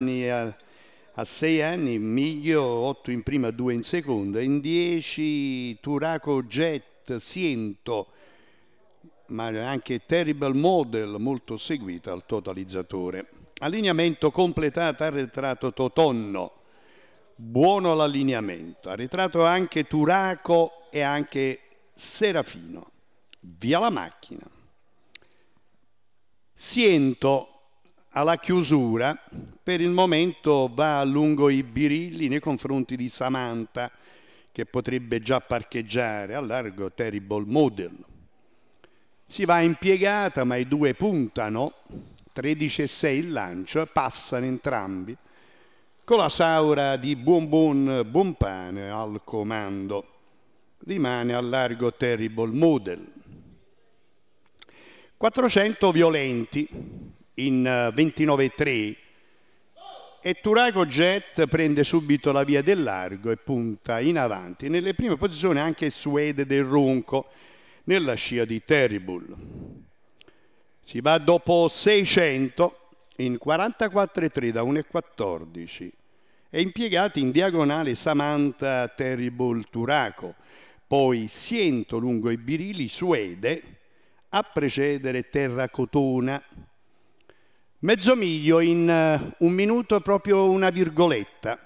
A, a, sei anni, Miglio otto in prima, due in seconda, in dieci Turaco Jet Siento, ma anche Terrible Model molto seguita al totalizzatore. Allineamento completato arretrato Totonno, buono l'allineamento, arretrato anche Turaco e anche Serafino. Via la macchina. Siento alla chiusura, per il momento va lungo i birilli nei confronti di Samantha, che potrebbe già parcheggiare a largo Terrible Model. Si va impiegata, ma i due puntano, 13 e 6 il lancio, e passano entrambi, con la Saura di Buon Buon Buon Pane al comando. Rimane a largo Terrible Model. 400 violenti, in 29-3 eh, e Turaco Jet prende subito la via del largo e punta in avanti. Nelle prime posizioni anche Suede del Ronco nella scia di Terrible. Si va dopo 600 in 44,3 da 1,14 e impiegati in diagonale Samantha Terrible Turaco, poi Siento lungo i birilli Suede a precedere Terracotona Mezzo miglio in eh, un minuto proprio una virgoletta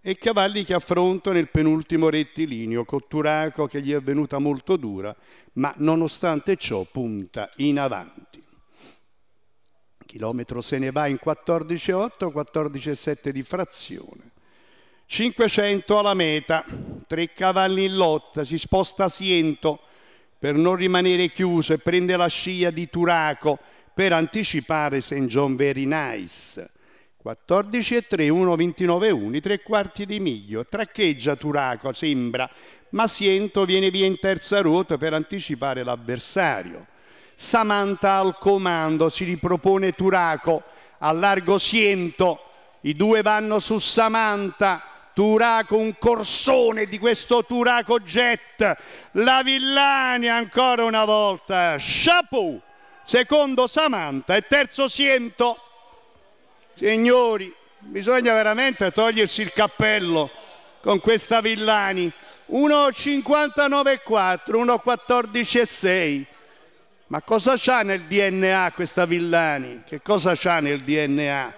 e cavalli che affrontano il penultimo rettilineo, Cotturaco che gli è venuta molto dura, ma nonostante ciò punta in avanti. Chilometro se ne va in 14,8, 14,7 di frazione. 500 alla meta, tre cavalli in lotta, si sposta a Siento per non rimanere chiuso e prende la scia di Turaco per anticipare St. John Very Nice. 14 e 3, 1, 29 1, 3 quarti di miglio. Traccheggia Turaco, sembra, ma Siento viene via in terza ruota per anticipare l'avversario. Samantha al comando, si ripropone Turaco, a largo Siento, i due vanno su Samantha. Turaco, un corsone di questo Turaco Jet, la Villani ancora una volta, chapeau! secondo Samantha e terzo Siento. Signori, bisogna veramente togliersi il cappello con questa Villani. 1,59,4, 1,14,6. Ma cosa c'ha nel DNA questa Villani? Che cosa c'ha nel DNA?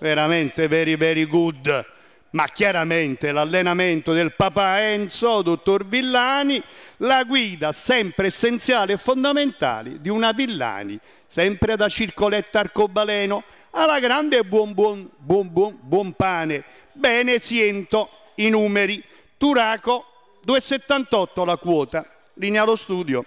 Veramente very very good ma chiaramente l'allenamento del papà Enzo, dottor Villani, la guida sempre essenziale e fondamentale di una Villani, sempre da Circoletta Arcobaleno, alla grande buon, buon, buon, buon, buon pane, bene siento i numeri, Turaco 2,78 la quota, linea allo studio.